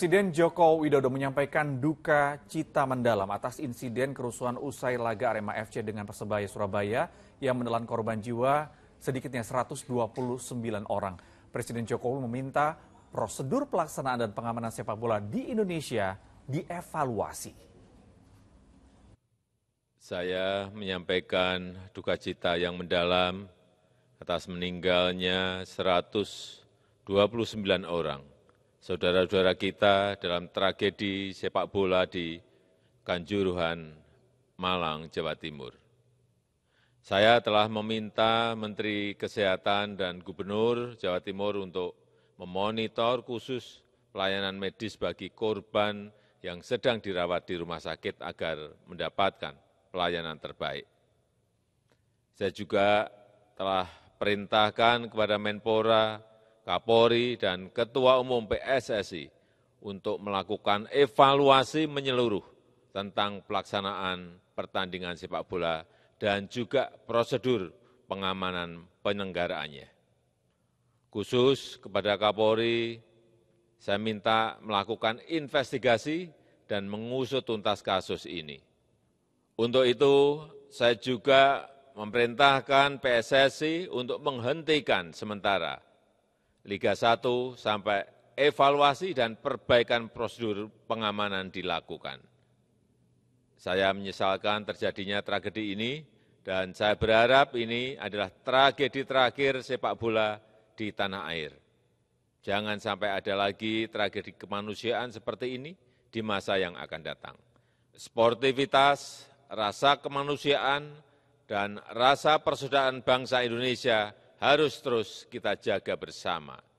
Presiden Joko Widodo menyampaikan duka cita mendalam atas insiden kerusuhan usai laga Arema FC dengan Persebaya Surabaya yang menelan korban jiwa sedikitnya 129 orang. Presiden Jokowi meminta prosedur pelaksanaan dan pengamanan sepak bola di Indonesia dievaluasi. Saya menyampaikan duka cita yang mendalam atas meninggalnya 129 orang saudara saudara kita dalam tragedi sepak bola di Kanjuruhan, Malang, Jawa Timur. Saya telah meminta Menteri Kesehatan dan Gubernur Jawa Timur untuk memonitor khusus pelayanan medis bagi korban yang sedang dirawat di rumah sakit agar mendapatkan pelayanan terbaik. Saya juga telah perintahkan kepada Menpora kapolri, dan ketua umum PSSI untuk melakukan evaluasi menyeluruh tentang pelaksanaan pertandingan sepak bola dan juga prosedur pengamanan penyelenggaraannya. Khusus kepada Kapolri, saya minta melakukan investigasi dan mengusut tuntas kasus ini. Untuk itu, saya juga memerintahkan PSSI untuk menghentikan sementara liga 1 sampai evaluasi dan perbaikan prosedur pengamanan dilakukan. Saya menyesalkan terjadinya tragedi ini dan saya berharap ini adalah tragedi terakhir sepak bola di tanah air. Jangan sampai ada lagi tragedi kemanusiaan seperti ini di masa yang akan datang. Sportivitas, rasa kemanusiaan, dan rasa persaudaraan bangsa Indonesia harus terus kita jaga bersama